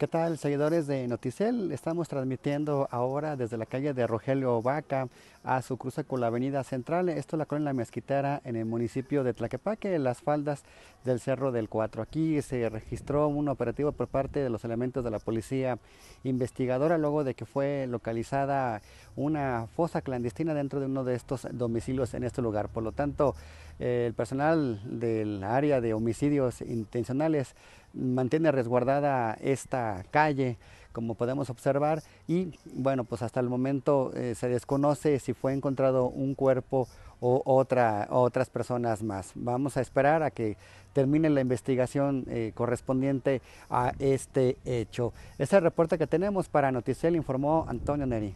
¿Qué tal, seguidores de Noticel? Estamos transmitiendo ahora desde la calle de Rogelio Vaca a su cruce con la avenida Central. Esto es la colonia La Mezquitera en el municipio de Tlaquepaque, en las faldas del Cerro del Cuatro. Aquí se registró un operativo por parte de los elementos de la policía investigadora luego de que fue localizada una fosa clandestina dentro de uno de estos domicilios en este lugar. Por lo tanto, el personal del área de homicidios intencionales mantiene resguardada esta calle como podemos observar y bueno pues hasta el momento eh, se desconoce si fue encontrado un cuerpo o otra, otras personas más. Vamos a esperar a que termine la investigación eh, correspondiente a este hecho. este reporte que tenemos para Noticiel informó Antonio Neri.